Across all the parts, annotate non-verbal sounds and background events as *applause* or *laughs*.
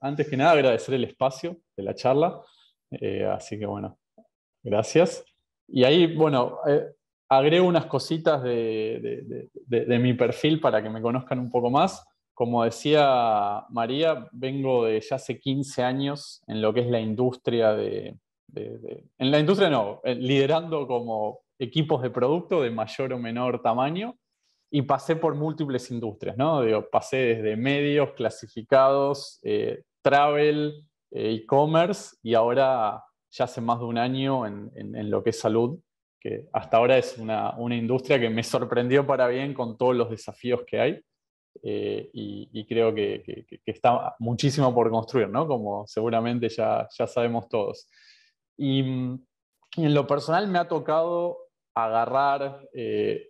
antes que nada agradecer el espacio de la charla. Eh, así que bueno, gracias. Y ahí, bueno, eh, agrego unas cositas de, mi perfil para que me conozcan un poco más. Como decía María, vengo de ya hace 15 años en lo que es la industria de... en la industria no, eh, liderando como equipos de producto de mayor o menor tamaño y pasé por múltiples industrias, ¿no? pasé desde medios, clasificados, travel, eh, e-commerce y ahora ya hace más de un año en, lo que es salud, que hasta ahora es una, industria que me sorprendió para bien con todos los desafíos que hay eh, y, creo que, está muchísimo por construir, ¿no? Como seguramente ya, ya sabemos todos. Y, mm, en lo personal me ha tocado agarrar eh,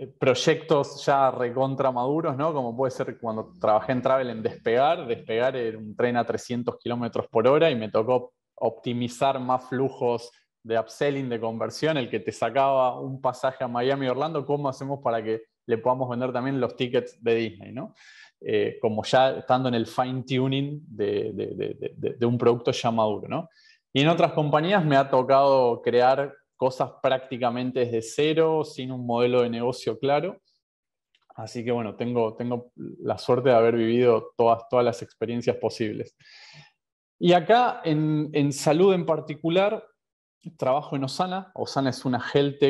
eh, proyectos ya recontra maduros, ¿no? Como puede ser cuando trabajé en Travel en Despegar. Despegar en un tren a 300 kilómetros por hora y me tocó optimizar más flujos de upselling, de conversión, el que te sacaba un pasaje a Miami Orlando, ¿cómo hacemos para que le podamos vender también los tickets de Disney? ¿no? Eh, como ya estando en el fine tuning de, de un producto ya maduro. ¿no? Y en otras compañías me ha tocado crear cosas prácticamente desde cero, sin un modelo de negocio claro. Así que bueno, tengo, tengo la suerte de haber vivido todas, todas las experiencias posibles. Y acá en, en salud en particular, trabajo en Osana. Osana es una health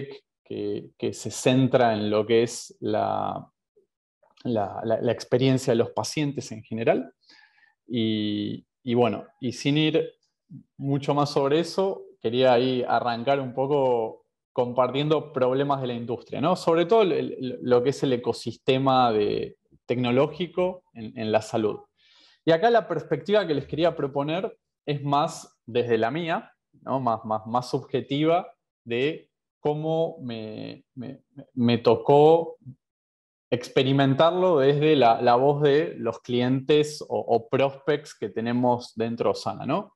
que, se centra en lo que es la, la, la experiencia de los pacientes en general. Y, y bueno, y sin ir mucho más sobre eso, quería ahí arrancar un poco compartiendo problemas de la industria, ¿no? Sobre todo lo que es el ecosistema tecnológico en, la salud. Y acá la perspectiva que les quería proponer es más desde la mía, ¿no? más, más, más subjetiva, de cómo me, me, tocó experimentarlo desde la, voz de los clientes o, o prospects que tenemos dentro Sana, ¿no?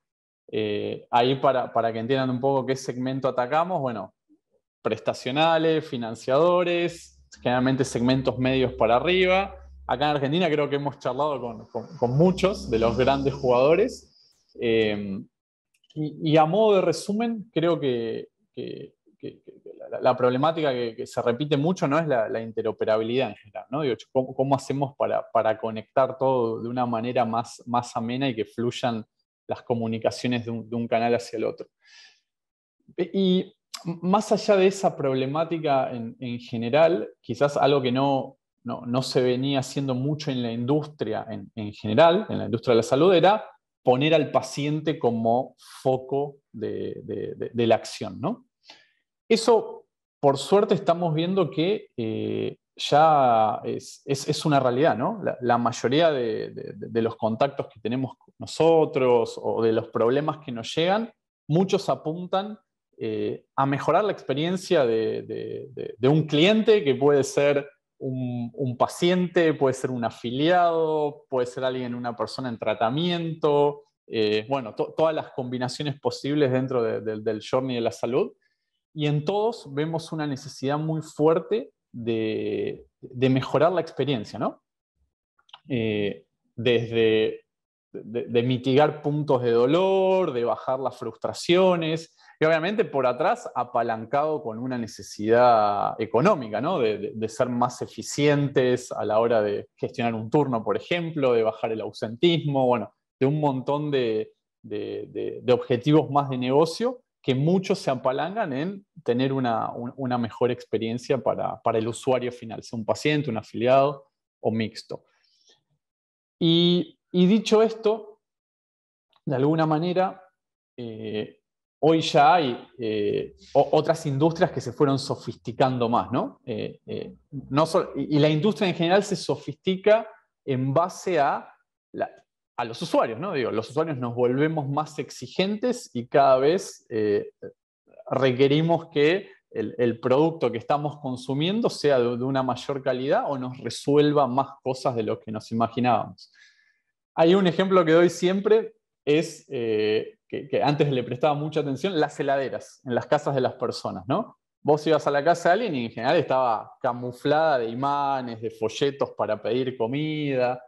Eh, ahí para, que entiendan un poco qué segmento atacamos, bueno, prestacionales, financiadores, generalmente segmentos medios para arriba. Acá en Argentina creo que hemos charlado con, muchos de los grandes jugadores. Eh, y, a modo de resumen, creo que, la, problemática que, se repite mucho ¿no? es la, interoperabilidad en general. ¿no? ¿cómo, hacemos para, conectar todo de una manera más, más amena y que fluyan las comunicaciones de un, canal hacia el otro. Y más allá de esa problemática en, general, quizás algo que no, se venía haciendo mucho en la industria en, general, en la industria de la salud, era poner al paciente como foco de, la acción. ¿no? Eso, por suerte, estamos viendo que eh, ya es, es, una realidad, ¿no? La, mayoría de, de, los contactos que tenemos nosotros o de los problemas que nos llegan, muchos apuntan eh, a mejorar la experiencia de, de, un cliente que puede ser un, paciente, puede ser un afiliado, puede ser alguien, una persona en tratamiento, eh, bueno, todas las combinaciones posibles dentro del journey de la salud. Y en todos vemos una necesidad muy fuerte de, mejorar la experiencia, ¿no? Eh, desde de, mitigar puntos de dolor, de bajar las frustraciones, y obviamente por atrás apalancado con una necesidad económica, ¿no? de, ser más eficientes a la hora de gestionar un turno, por ejemplo, de bajar el ausentismo, bueno, de un montón de objetivos más de negocio que muchos se apalangan en tener una, mejor experiencia para, el usuario final, sea un paciente, un afiliado o mixto. Y, dicho esto, de alguna manera, eh, hoy ya hay eh, otras industrias que se fueron sofisticando más, ¿no? Eh, no y la industria en general se sofistica en base a la, a los usuarios, ¿no? Digo, los usuarios nos volvemos más exigentes y cada vez eh, requerimos que el, producto que estamos consumiendo sea de, una mayor calidad o nos resuelva más cosas de lo que nos imaginábamos. Hay un ejemplo que doy siempre, es eh, que, que, antes le prestaba mucha atención, las heladeras en las casas de las personas, ¿no? Vos ibas a la casa de alguien y en general estaba camuflada de imanes, de folletos para pedir comida.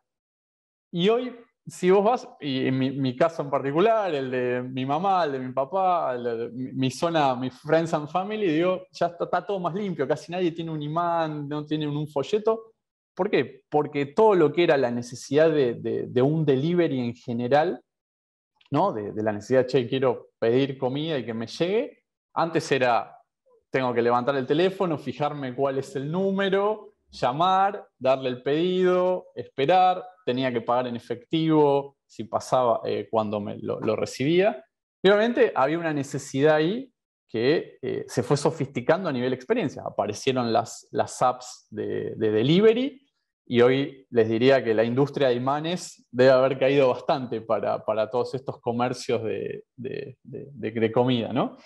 Y hoy si vos vas, y en mi, caso en particular, el de mi mamá, el de mi papá, mi, zona, mi friends and family, digo, ya está, todo más limpio, casi nadie tiene un imán, no tiene un, folleto. ¿Por qué? Porque todo lo que era la necesidad de, un delivery en general, De, de, la necesidad, che, quiero pedir comida y que me llegue, antes era, tengo que levantar el teléfono, fijarme cuál es el número, llamar, darle el pedido, esperar, tenía que pagar en efectivo si pasaba eh, cuando me lo, recibía. Y obviamente había una necesidad ahí que eh, se fue sofisticando a nivel experiencia. Aparecieron las, apps de, delivery y hoy les diría que la industria de imanes debe haber caído bastante para, todos estos comercios de, comida, ¿no?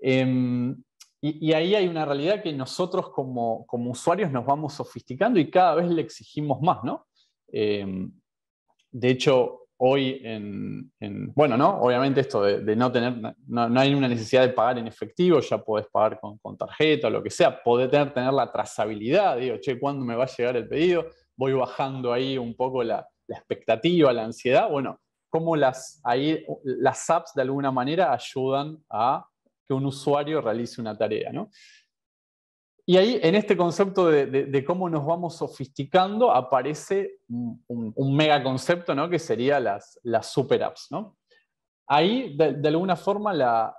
Em, y, ahí hay una realidad que nosotros como, usuarios nos vamos sofisticando y cada vez le exigimos más, ¿no? Em, de hecho, hoy en, bueno, ¿no? Obviamente esto de, no tener, no, hay una necesidad de pagar en efectivo, ya podés pagar con, tarjeta o lo que sea, poder tener, la trazabilidad, digo, che, ¿cuándo me va a llegar el pedido? Voy bajando ahí un poco la, expectativa, la ansiedad, bueno, cómo las, ahí, las apps de alguna manera ayudan a que un usuario realice una tarea. Y ahí, en este concepto de, cómo nos vamos sofisticando, aparece un, megaconcepto, mega concepto ¿no? que sería las, las super apps. ¿no? Ahí, de, alguna forma, la,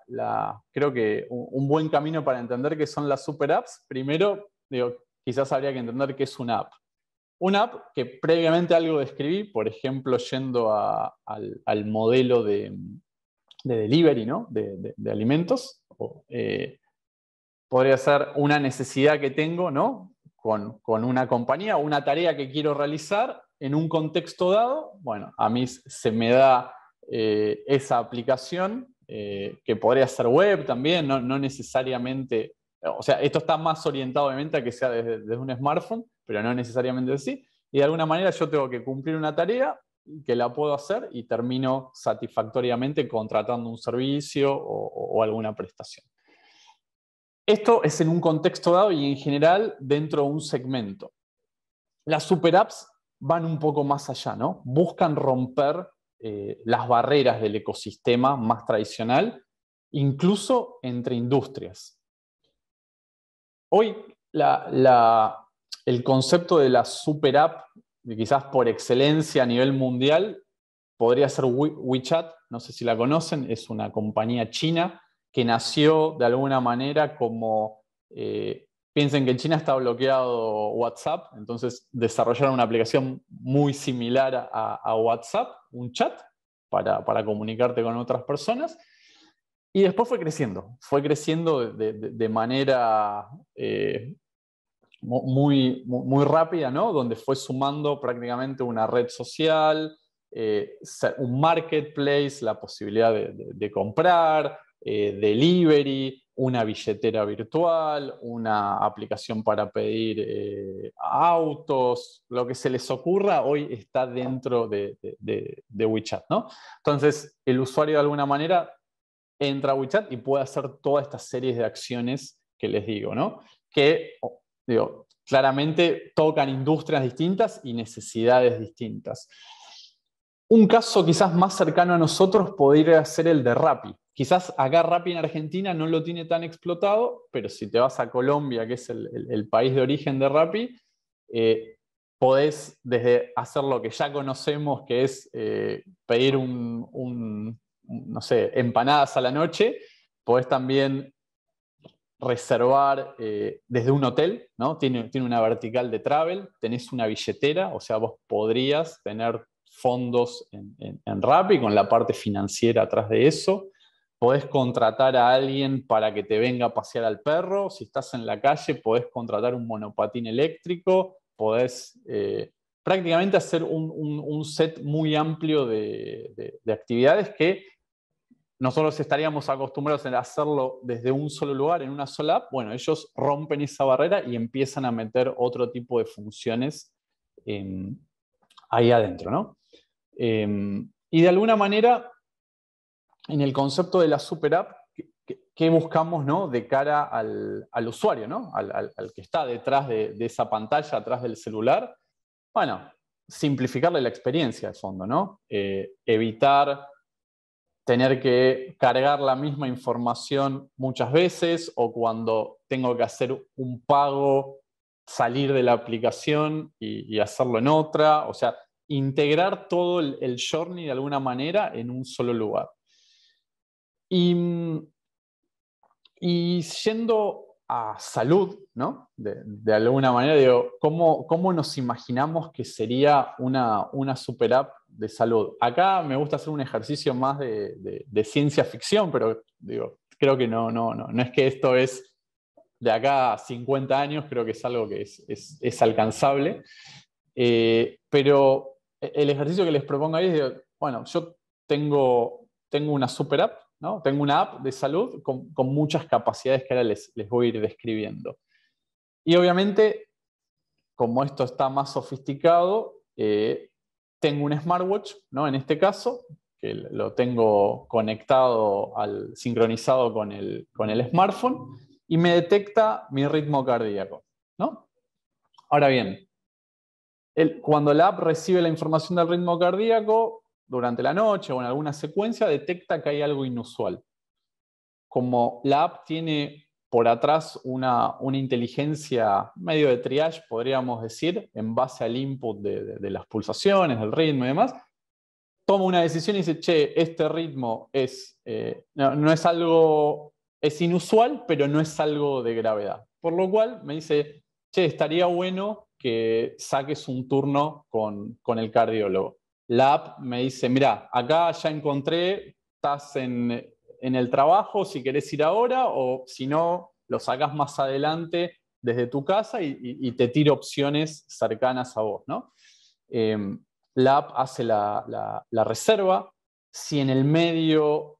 creo que un, buen camino para entender qué son las super apps, primero, digo, quizás habría que entender qué es una app. Una app que previamente algo describí, por ejemplo, yendo al, modelo de, de delivery, ¿no? De, alimentos. Eh, podría ser una necesidad que tengo, ¿no? Con, una compañía o una tarea que quiero realizar en un contexto dado. Bueno, a mí se me da eh, esa aplicación, eh, que podría ser web también, no, necesariamente, o sea, esto está más orientado obviamente a que sea desde, desde un smartphone, pero no necesariamente así. Y de alguna manera yo tengo que cumplir una tarea que la puedo hacer y termino satisfactoriamente contratando un servicio o, alguna prestación. Esto es en un contexto dado y en general dentro de un segmento. Las super apps van un poco más allá, ¿no? Buscan romper eh, las barreras del ecosistema más tradicional, incluso entre industrias. Hoy el concepto de la super quizás por excelencia a nivel mundial podría ser WeChat, no sé si la conocen, es una compañía china que nació de alguna manera como, eh, piensen que en China está bloqueado WhatsApp, entonces desarrollaron una aplicación muy similar a, WhatsApp, un chat, para, comunicarte con otras personas. Y después fue creciendo, fue creciendo de, manera eh, muy, muy rápida, ¿no? Donde fue sumando prácticamente una red social, eh, un marketplace, la posibilidad de, comprar, eh, delivery, una billetera virtual, una aplicación para pedir eh, autos, lo que se les ocurra hoy está dentro de, de WeChat, ¿no? Entonces, el usuario de alguna manera entra a WeChat y puede hacer toda esta serie de acciones que les digo, ¿no? Que Digo, claramente tocan industrias distintas y necesidades distintas. Un caso quizás más cercano a nosotros podría ser el de Rappi. Quizás acá Rappi en Argentina no lo tiene tan explotado, pero si te vas a Colombia, que es el, país de origen de Rappi, eh, podés desde hacer lo que ya conocemos, que es eh, pedir un, no sé, empanadas a la noche, podés también reservar eh, desde un hotel, ¿no? Tiene, tiene, una vertical de travel, tenés una billetera, o sea, vos podrías tener fondos en, en, Rappi con la parte financiera atrás de eso. Podés contratar a alguien para que te venga a pasear al perro. Si estás en la calle, podés contratar un monopatín eléctrico. Podés eh, prácticamente hacer un, set muy amplio de actividades que nosotros estaríamos acostumbrados a hacerlo desde un solo lugar, en una sola app, bueno, ellos rompen esa barrera y empiezan a meter otro tipo de funciones em, ahí adentro, ¿no? Em, y de alguna manera, en el concepto de la super app, ¿qué buscamos ¿no? de cara al, usuario, ¿no? al, que está detrás de, esa pantalla, atrás del celular? Bueno, simplificarle la experiencia de fondo, ¿no? Eh, evitar tener que cargar la misma información muchas veces o cuando tengo que hacer un pago, salir de la aplicación y, hacerlo en otra. O sea, integrar todo el, el, journey de alguna manera en un solo lugar. Y, yendo a salud, ¿no? De, alguna manera, digo, ¿cómo, nos imaginamos que sería una super app de salud. Acá me gusta hacer un ejercicio más de, ciencia ficción, pero digo, creo que no, no, no, no es que esto es de acá a 50 años, creo que es algo que es, alcanzable. Eh, pero e, el ejercicio que les propongo ahí es, bueno, yo tengo, tengo una super app, ¿no? Tengo una app de salud con, muchas capacidades que ahora les, les voy a ir describiendo. Y obviamente, como esto está más sofisticado, eh, tengo un smartwatch, ¿no? En este caso, que lo tengo conectado, al, sincronizado con el, con el smartphone, y me detecta mi ritmo cardíaco, ¿no? Ahora bien, cuando la app recibe la información del ritmo cardíaco, durante la noche o en alguna secuencia, detecta que hay algo inusual. Como la app tiene por atrás una, inteligencia medio de triage, podríamos decir, en base al input de, las pulsaciones, del ritmo y demás, toma una decisión y dice, che, este ritmo es, eh, no, es algo, es inusual, pero no es algo de gravedad. Por lo cual me dice, che, estaría bueno que saques un turno con, el cardiólogo. La app me dice, mirá, acá ya encontré, estás en en el trabajo si querés ir ahora o si no, lo sacás más adelante desde tu casa y, te tiro opciones cercanas a vos. Em, la app hace la, reserva. Si en el medio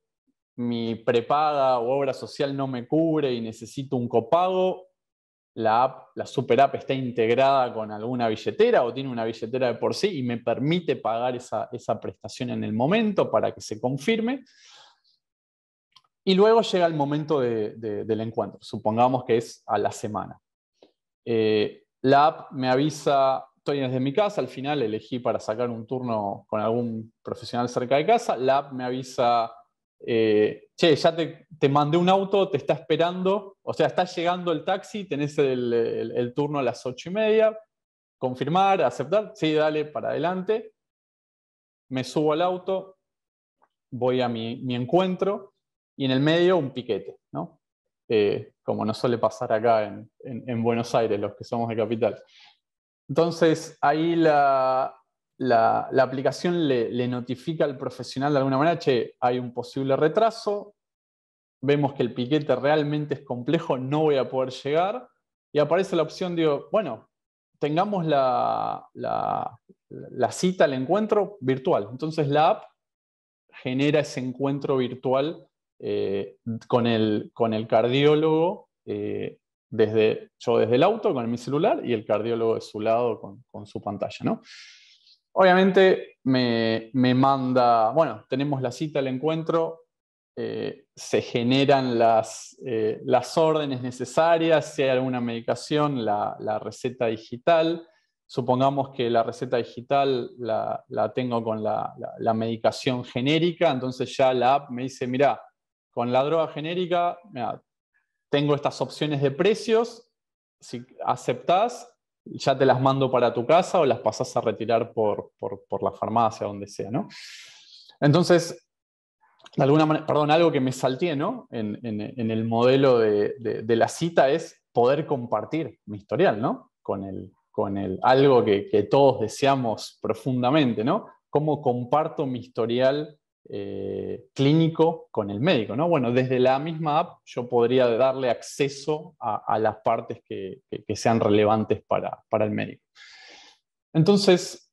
mi prepaga o obra social no me cubre y necesito un copago, la app, la super app está integrada con alguna billetera o tiene una billetera de por sí y me permite pagar esa prestación en el momento para que se confirme. Y luego llega el momento del encuentro, supongamos que es a la semana. Eh, la app me avisa, estoy desde mi casa, al final elegí para sacar un turno con algún profesional cerca de casa, la app me avisa, eh, che, ya te, mandé un auto, te está esperando, o sea, está llegando el taxi, tenés el, turno a las ocho y media, confirmar, aceptar, sí, dale, para adelante, me subo al auto, voy a mi, mi encuentro y en el medio un piquete, ¿no? Eh, como no suele pasar acá en, Buenos Aires, los que somos de capital. Entonces, ahí la, aplicación le, notifica al profesional de alguna manera, che, hay un posible retraso, vemos que el piquete realmente es complejo, no voy a poder llegar, y aparece la opción, digo, bueno, tengamos la, la cita, el encuentro virtual. Entonces la app genera ese encuentro virtual eh, con, el, con el cardiólogo, eh, desde, yo desde el auto con mi celular y el cardiólogo de su lado con, su pantalla. Obviamente me, manda, bueno, tenemos la cita, el encuentro, eh, se generan las, las órdenes necesarias, si hay alguna medicación, la, receta digital supongamos que la receta digital la, tengo con la, la, medicación genérica, entonces ya la app me dice, mira, con la droga genérica, tengo estas opciones de precios, si aceptás, ya te las mando para tu casa o las pasás a retirar por, la farmacia, donde sea, ¿no? Entonces, alguna perdón, algo que me salté, ¿no? En, el modelo de, la cita es poder compartir mi historial, ¿no? Con, el, con el, algo que, que todos deseamos profundamente, ¿no? ¿Cómo comparto mi historial eh, clínico con el médico. ¿no? Bueno, desde la misma app yo podría darle acceso a, las partes que, sean relevantes para, el médico. Entonces,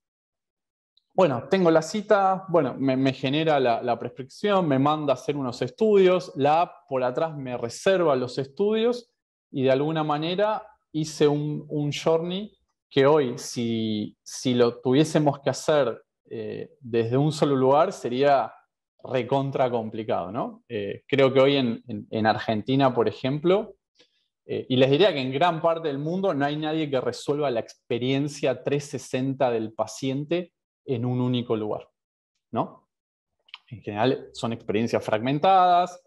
bueno, tengo la cita, bueno, me, genera la, prescripción, me manda a hacer unos estudios, la app por atrás me reserva los estudios y de alguna manera hice un, journey que hoy, si, si lo tuviésemos que hacer eh, desde un solo lugar sería recontra complicado, ¿no? Eh, creo que hoy en, Argentina, por ejemplo, eh, y les diría que en gran parte del mundo no hay nadie que resuelva la experiencia 360 del paciente en un único lugar, ¿no? En general son experiencias fragmentadas,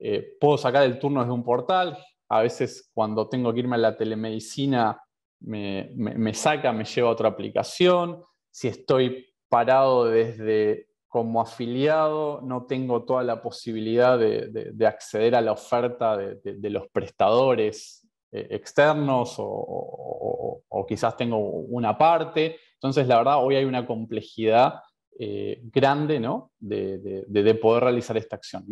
eh, puedo sacar el turno desde un portal, a veces cuando tengo que irme a la telemedicina me, me saca, me lleva a otra aplicación, si estoy parado desde como afiliado no tengo toda la posibilidad de, acceder a la oferta de, los prestadores eh, externos o, quizás tengo una parte. Entonces, la verdad, hoy hay una complejidad eh, grande de, poder realizar esta acción.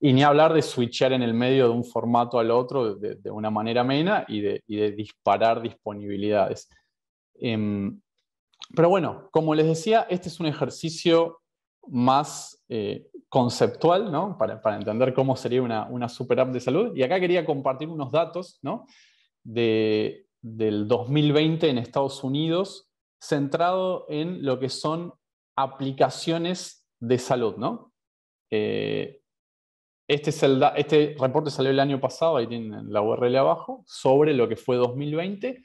Y ni hablar de switchar en el medio de un formato al otro de, una manera amena y de, disparar disponibilidades. Em, pero bueno, como les decía, este es un ejercicio más eh, conceptual, ¿no? Para, entender cómo sería una, super app de salud. Y acá quería compartir unos datos, ¿no? De, del 2020 en Estados Unidos, centrado en lo que son aplicaciones de salud, ¿no? Eh, este, es el, este reporte salió el año pasado, ahí tienen la URL abajo, sobre lo que fue 2020.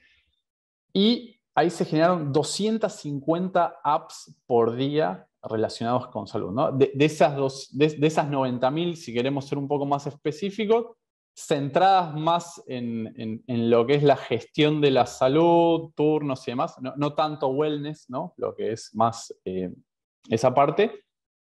Y ahí se generaron 250 apps por día relacionados con salud. De, esas de, 90.000, si queremos ser un poco más específicos, centradas más en, lo que es la gestión de la salud, turnos y demás, no, tanto wellness, ¿no? lo que es más eh, esa parte,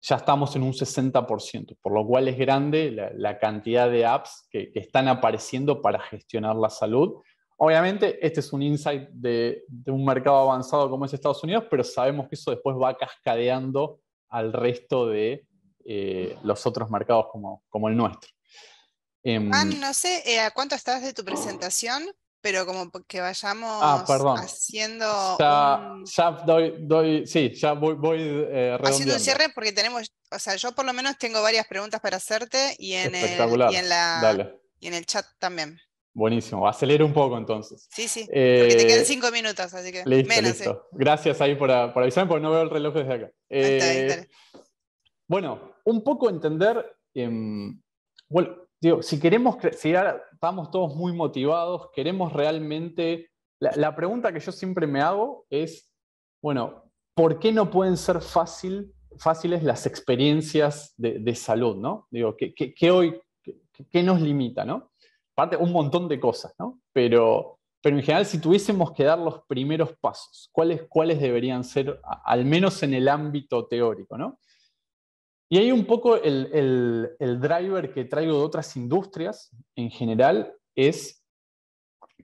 ya estamos en un 60%, por lo cual es grande la, cantidad de apps que, están apareciendo para gestionar la salud Obviamente, este es un insight de, un mercado avanzado como es Estados Unidos, pero sabemos que eso después va cascadeando al resto de eh, los otros mercados como, el nuestro. Juan, em, ah, no sé eh, a cuánto estás de tu presentación, pero como que vayamos ah, haciendo. Ya, un... voy, voy eh, Haciendo un cierre porque tenemos, o sea, yo por lo menos tengo varias preguntas para hacerte y en, y en, la, y en el chat también. Buenísimo, acelero un poco entonces. Sí, sí. porque te quedan eh, cinco minutos, así que menos, listo. Gracias ahí por, avisarme porque no veo el reloj desde acá. Eh, bueno, un poco entender, em, bueno, digo, si queremos, si estamos todos muy motivados, queremos realmente, la, pregunta que yo siempre me hago es, bueno, ¿por qué no pueden ser fácil, fáciles las experiencias de, salud, no? Digo, ¿qué, hoy, qué nos limita, no? aparte un montón de cosas, ¿no? Pero, pero en general, si tuviésemos que dar los primeros pasos, ¿cuáles, cuáles deberían ser, al menos en el ámbito teórico, ¿no? Y hay un poco el, driver que traigo de otras industrias en general es,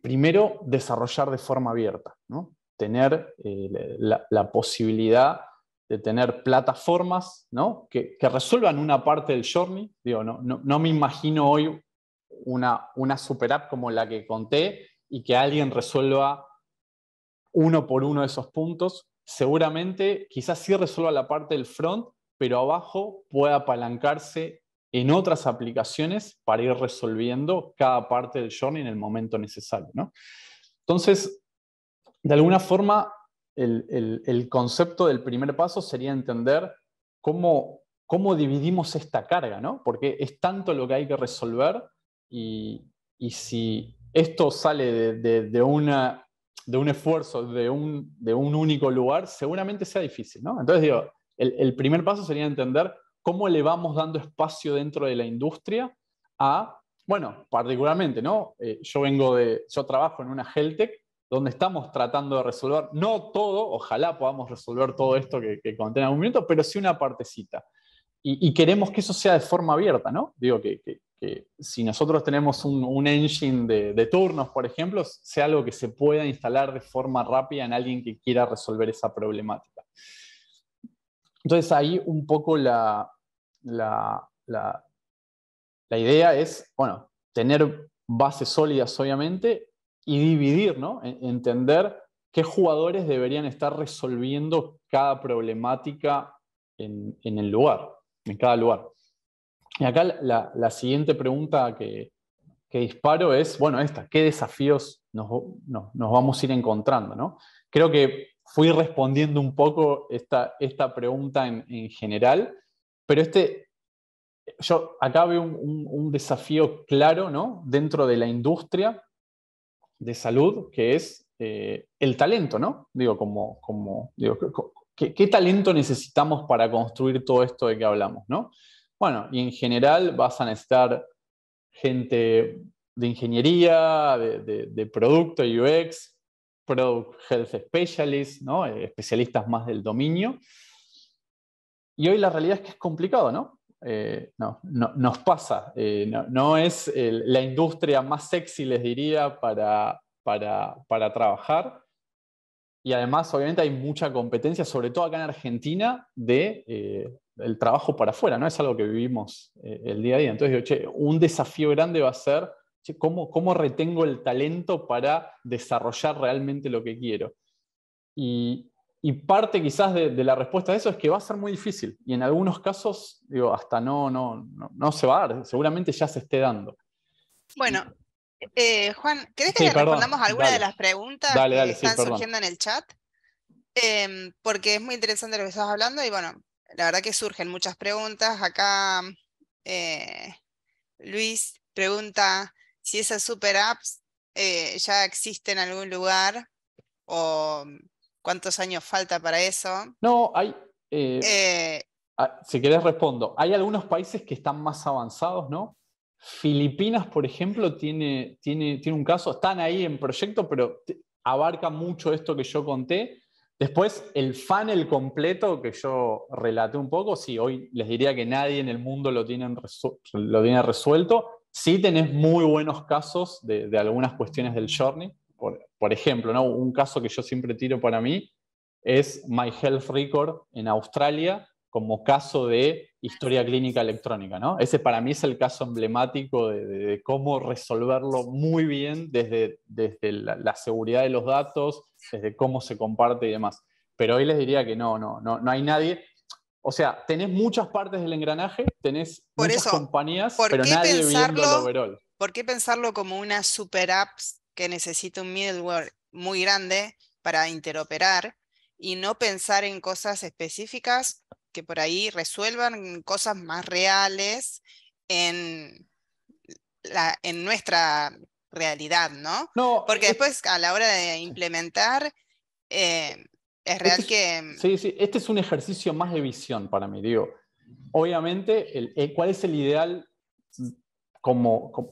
primero, desarrollar de forma abierta, ¿no? tener eh, la, posibilidad de tener plataformas ¿no? que, resuelvan una parte del journey. Digo, no, no, no, me imagino hoy una, super app como la que conté y que alguien resuelva uno por uno de esos puntos, seguramente quizás sí resuelva la parte del front, pero abajo puede apalancarse en otras aplicaciones para ir resolviendo cada parte del journey en el momento necesario. Entonces, de alguna forma, el, concepto del primer paso sería entender cómo, cómo dividimos esta carga, ¿no? porque es tanto lo que hay que resolver y, si esto sale de, una, de un esfuerzo, de un, único lugar, seguramente sea difícil, ¿no? Entonces digo, el, primer paso sería entender cómo le vamos dando espacio dentro de la industria a, bueno, particularmente, ¿no? Eh, yo vengo de, yo trabajo en una Heltec donde estamos tratando de resolver, no todo, ojalá podamos resolver todo esto que, que conté en algún minuto, pero sí una partecita. Y, queremos que eso sea de forma abierta, ¿no? Digo, que, que si nosotros tenemos un, engine de, turnos, por ejemplo, sea algo que se pueda instalar de forma rápida en alguien que quiera resolver esa problemática. Entonces ahí un poco la, idea es, bueno, tener bases sólidas, obviamente, y dividir, ¿no? E, entender qué jugadores deberían estar resolviendo cada problemática en el lugar, en cada lugar. Y acá la, siguiente pregunta que, disparo es, bueno, esta, ¿qué desafíos nos, nos vamos a ir encontrando? ¿no? Creo que fui respondiendo un poco esta, pregunta en, general, pero este, yo acá veo un, desafío claro ¿no? dentro de la industria de salud, que es eh, el talento, ¿no? Digo, como, como digo, ¿qué, ¿qué, talento necesitamos para construir todo esto de que hablamos, ¿no? Bueno, y en general vas a necesitar gente de ingeniería, de, producto, UX, product health specialists, eh, especialistas más del dominio. Y hoy la realidad es que es complicado, ¿no? Eh, no, nos pasa. Eh, no, es la industria más sexy, les diría, para trabajar. Y además, obviamente, hay mucha competencia, sobre todo acá en Argentina, de eh, el trabajo para afuera, ¿no? Es algo que vivimos eh, el día a día. Entonces, un desafío grande va a ser ¿cómo, retengo el talento para desarrollar realmente lo que quiero. Y, parte quizás de, la respuesta a eso es que va a ser muy difícil. Y en algunos casos, digo, hasta no, no, no, no se va a dar, seguramente ya se esté dando. Bueno, eh, Juan, ¿querés que le respondamos alguna de las preguntas que están surgiendo en el chat? Em, porque es muy interesante lo que estás hablando y bueno, la verdad que surgen muchas preguntas. Acá eh, Luis pregunta si esas super apps eh, ya existen en algún lugar o mm, cuántos años falta para eso. No, hay... Ah, si querés respondo. Hay algunos países que están más avanzados, ¿no? Filipinas, por ejemplo, tiene, tiene, tiene un caso, están ahí en proyecto, pero abarca mucho esto que yo conté. Después, el funnel completo que yo relaté un poco, sí, hoy les diría que nadie en el mundo lo, lo tiene resuelto. Sí tenés muy buenos casos de, algunas cuestiones del journey. Por, ejemplo, un caso que yo siempre tiro para mí es My Health Record en Australia como caso de historia clínica electrónica, ¿no? Ese para mí es el caso emblemático de, cómo resolverlo muy bien desde, desde la, seguridad de los datos, desde cómo se comparte y demás. Pero hoy les diría que no, no, no, hay nadie. O sea, tenés muchas partes del engranaje, tenés Por muchas compañías, pero nadie overall. ¿Por qué pensarlo como una super app que necesita un middleware muy grande para interoperar y no pensar en cosas específicas que por ahí resuelvan cosas más reales en, en nuestra realidad, ¿no? Porque e-, después a la hora de implementar, eh, es este real que... Sí, sí, este es un ejercicio más de visión para mí, digo. Obviamente, ¿cuál es el ideal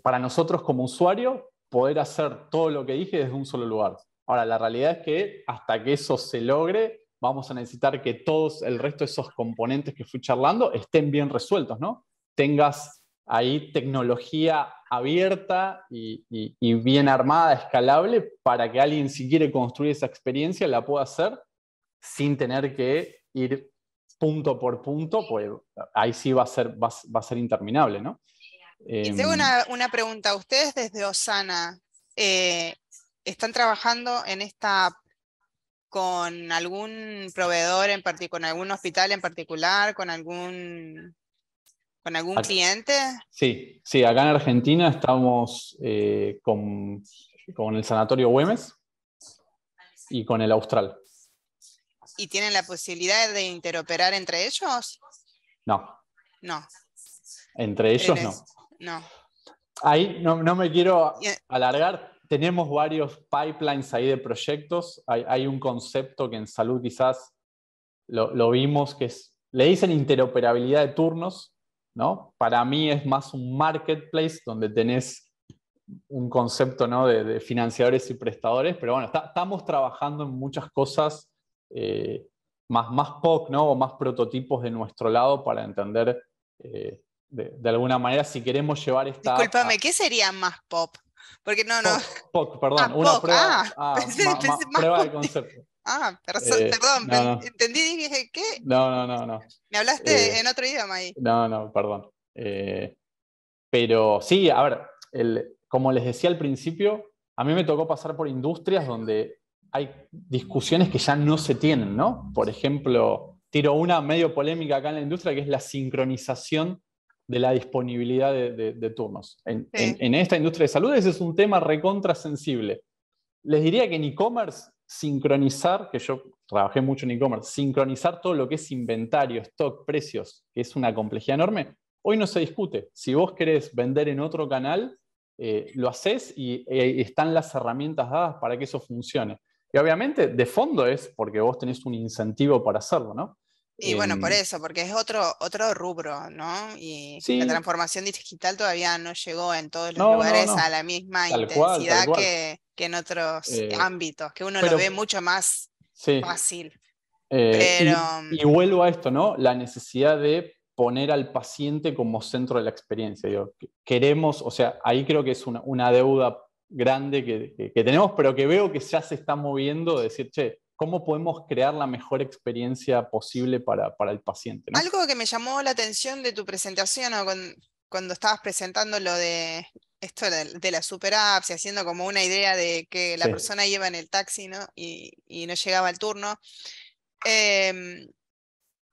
para nosotros como usuario? Poder hacer todo lo que dije desde un solo lugar. Ahora, la realidad es que hasta que eso se logre, vamos a necesitar que todos el resto de esos componentes que fui charlando estén bien resueltos, ¿no? Tengas ahí tecnología abierta y, bien armada, escalable, para que alguien si quiere construir esa experiencia la pueda hacer sin tener que ir punto por punto, pues ahí sí va a ser, va, a ser interminable, ¿no? Em, tengo una, pregunta. Ustedes desde Osana eh, están trabajando en esta con algún proveedor en particular, con algún hospital en particular, con algún con algún cliente? Sí, sí, acá en Argentina estamos eh, con, el Sanatorio Güemes y con el Austral. ¿Y tienen la posibilidad de interoperar entre ellos? No. No. Entre ellos no. No. Ahí no, no me quiero alargar, tenemos varios pipelines ahí de proyectos. Hay, un concepto que en salud quizás lo, vimos que es, le dicen interoperabilidad de turnos, ¿no? Para mí es más un marketplace donde tenés un concepto ¿no? de, financiadores y prestadores, pero bueno, estamos trabajando en muchas cosas eh, más, más POC, ¿no? O más prototipos de nuestro lado para entender eh, de, alguna manera si queremos llevar esta... Disculpame, ¿qué sería más POP? Porque no, no. POC, perdón, ah, una prueba. Ah, ah *laughs* de concepto. *laughs* Ah, eh, perdón, perdón, entendí y dije, ¿qué? No, no, no, no. Me hablaste eh, en otro idioma ahí. No, no, perdón. Eh, pero sí, a ver, el, como les decía al principio, a mí me tocó pasar por industrias donde hay discusiones que ya no se tienen, ¿no? Por ejemplo, tiro una medio polémica acá en la industria, que es la sincronización de la disponibilidad de, turnos. En, esta industria de salud ese es un tema recontra sensible Les diría que en e-commerce, sincronizar, que yo trabajé mucho en e-commerce, sincronizar todo lo que es inventario, stock, precios, que es una complejidad enorme, hoy no se discute. Si vos querés vender en otro canal, eh, lo haces eh, y están las herramientas dadas para que eso funcione. Y obviamente, de fondo es porque vos tenés un incentivo para hacerlo, ¿no? Y bueno, por em eso, porque es otro, otro rubro, ¿no? Y la transformación digital todavía no llegó en todos los lugares a la misma intensidad que, en otros eh, ámbitos, que uno lo ve mucho más fácil. Eh, y, vuelvo a esto, ¿no? La necesidad de poner al paciente como centro de la experiencia. queremos, o sea, ahí creo que es una, deuda grande que, tenemos, pero que veo que ya se está moviendo, decir, che, cómo podemos crear la mejor experiencia posible para, el paciente. Algo que me llamó la atención de tu presentación cuando estabas presentando lo de esto de, la super apps haciendo como una idea de que la persona iba en el taxi Y, no llegaba al turno. Em,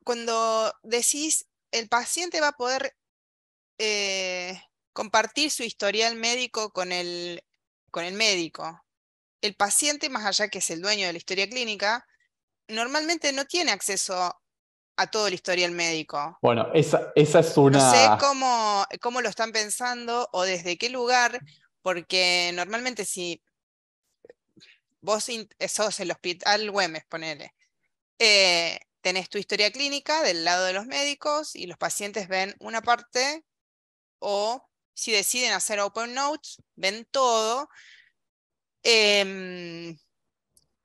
cuando decís el paciente va a poder eh, compartir su historial médico con el, con el médico el paciente, más allá que es el dueño de la historia clínica, normalmente no tiene acceso a todo el historial médico. Bueno, esa, es una... No sé cómo, lo están pensando o desde qué lugar, porque normalmente si vos eh, sos el hospital Güemes, ponele, eh, tenés tu historia clínica del lado de los médicos y los pacientes ven una parte o si deciden hacer open notes, ven todo, Em,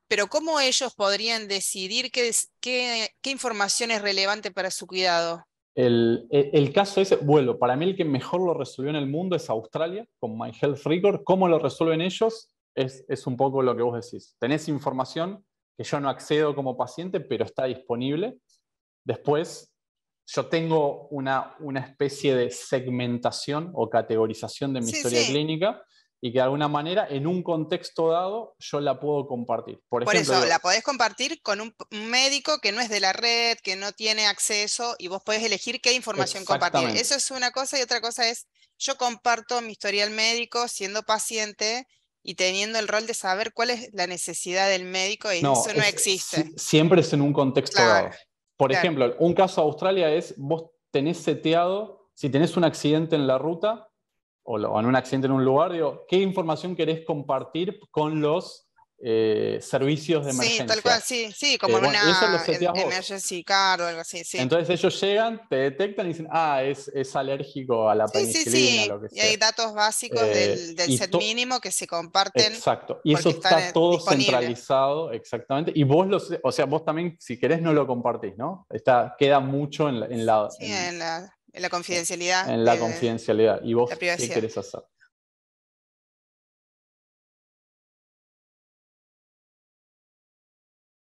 pero ¿cómo ellos podrían decidir qué, qué, qué, información es relevante para su cuidado? E, el, caso es, bueno, para mí el que mejor lo resolvió en el mundo es Australia, con My Health Record. ¿Cómo lo resuelven ellos? Es, un poco lo que vos decís. Tenés información que yo no accedo como paciente, pero está disponible. Después, yo tengo una, una especie de segmentación o categorización de mi historia clínica y que de alguna manera en un contexto dado yo la puedo compartir. Por, eso, la podés compartir con un médico que no es de la red, que no tiene acceso y vos podés elegir qué información compartir. Eso es una cosa y otra cosa es, yo comparto mi historial médico siendo paciente y teniendo el rol de saber cuál es la necesidad del médico y eso no existe. Siempre es en un contexto dado. Por ejemplo, un caso de Australia es, vos tenés seteado, si tenés un accidente en la ruta, o, en un accidente en un lugar, digo, ¿qué información querés compartir con los eh, servicios de emergencia. Sí, tal cual, sí, sí eh, como eh, una em, emergency card o algo así. Entonces ellos llegan, te detectan y dicen, ah, es, es alérgico a la sí, penicilina. Sí, sí. Lo que sea. Y hay datos básicos del, eh, set mínimo que se comparten. Exacto, y eso está todo centralizado, exactamente. Y vos, los, o sea, vos también, si querés, no lo compartís, ¿no? Está, queda mucho en la... sí, en la en la confidencialidad. En la confidencialidad. ¿Y vos qué querés hacer?